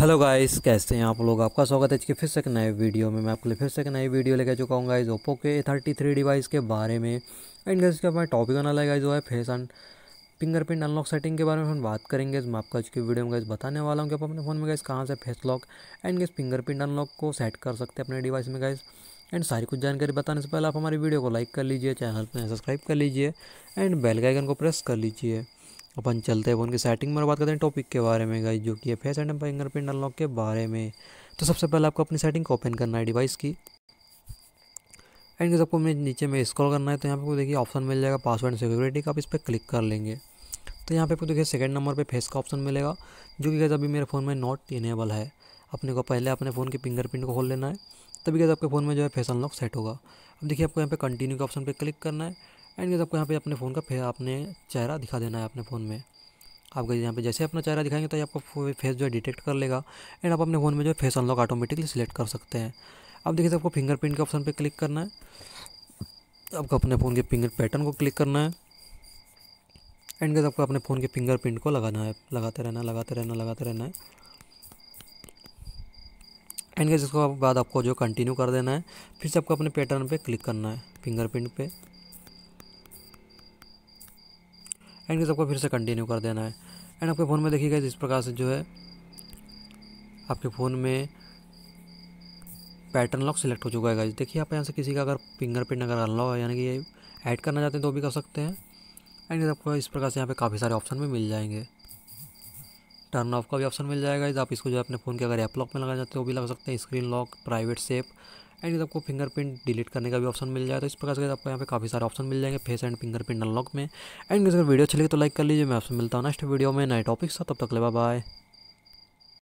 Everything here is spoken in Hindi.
हेलो गाइस कैसे हैं आप लोग आपका स्वागत है आज के फिर से एक नए वीडियो में मैं आपके लिए फिर से एक नई वीडियो लेकर चुका हूँ गाइस ओप्पो के थर्टी थ्री डिवाइस के बारे में एंड गाइस का मैं टॉपिक आना लगा जो है face and fingerprint unlock setting के बारे में हम बात करेंगे मैं आपको आज की वीडियो में गाइज बताने वाला हूँ कि आप अपने फ़ोन में गैस कहाँ से फेस लॉक एंड गेस फिंगरप्रिंट अनलॉक को सेट कर सकते हैं अपने डिवाइस में गाइस एंड सारी कुछ जानकारी बताने से पहले आप हमारी वीडियो को लाइक कर लीजिए चैनल पर सब्सक्राइब कर लीजिए एंड बेल गाइकन आइकन को प्रेस कर लीजिए अपन चलते हैं फोन की सेटिंग में और बात करते हैं टॉपिक के बारे में गाइज जो कि है फेस एंड फिंगरप्रिंट अनलॉक के बारे में तो सबसे पहले आपको अपनी सेटिंग को ओपन करना है डिवाइस की एंड जब आपको नीचे में स्क्रॉल करना है तो यहाँ पे आपको देखिए ऑप्शन मिल जाएगा पासवर्ड सिक्योरिटी का आप इस पर क्लिक कर लेंगे तो यहाँ पे आपको देखिए सेकंड नंबर पे फेस का ऑप्शन मिलेगा जो कि कैसे अभी मेरे फ़ोन में नॉट इनेबल है अपने को पहले अपने फ़ोन के फिंगरप्रिंट को खोल लेना है तभी कैसे आपके फ़ोन में जो है फेस अनलॉक सेट होगा अब देखिए आपको यहाँ पे कंटिन्यू के ऑप्शन पे क्लिक करना है एंड गैस आपको यहाँ पे अपने फ़ोन का फिर आपने चेहरा दिखा देना है अपने फ़ोन में आप गए यहाँ पे जैसे अपना चेहरा दिखाएंगे तो आपका फेस जो है डिटेक्ट कर लेगा एंड आप अपने फ़ोन में जो है फेस अनलॉक ऑटोमेटिकली सिलेक्ट कर सकते हैं अब देखिए आपको फिंगरप्रिंट के ऑप्शन पर क्लिक करना है आपको अपने फ़ोन के फिंगर पैटर्न को क्लिक करना है एंड गैस आपको अपने फ़ोन के फिंगरप्रिंट को लगाना है लगाते रहना लगाते रहना लगाते रहना है एंड गैस इसको बाद आपको जो कंटिन्यू कर देना है फिर से आपको अपने पैटर्न पे क्लिक करना है फिंगरप्रिंट पे एंड इस आपको फिर से कंटिन्यू कर देना है एंड आपके फ़ोन में देखिएगा जिस प्रकार से जो है आपके फ़ोन में पैटर्न लॉक सिलेक्ट हो चुका है देखिए आप यहाँ से किसी का अगर फिंगर प्रिंट अगर अनलॉक है यानी कि ऐड करना चाहते हैं तो भी कर सकते हैं एंड आपको इस प्रकार से यहाँ पे काफ़ी सारे ऑप्शन भी मिल जाएंगे टर्न ऑफ का भी ऑप्शन मिल जाएगा आप इसको जो है अपने फ़ोन के अगर ऐप लॉक में लगाना चाहते हैं वो भी लगा सकते हैं screen lock private safe and आपको फिंगरप्रिंट डिलीट करने का भी ऑप्शन मिल जाए तो इस प्रकार से आपको यहाँ पे काफ़ी सारे ऑप्शन मिल जाएंगे फेस एंड फिंगरप्रिंट अनलॉक में एंड अगर वीडियो अच्छी लगी तो लाइक कर लीजिए मैं आपसे मिलता हूँ नेक्स्ट वीडियो में नए टॉपिक्स तब तक ले बाय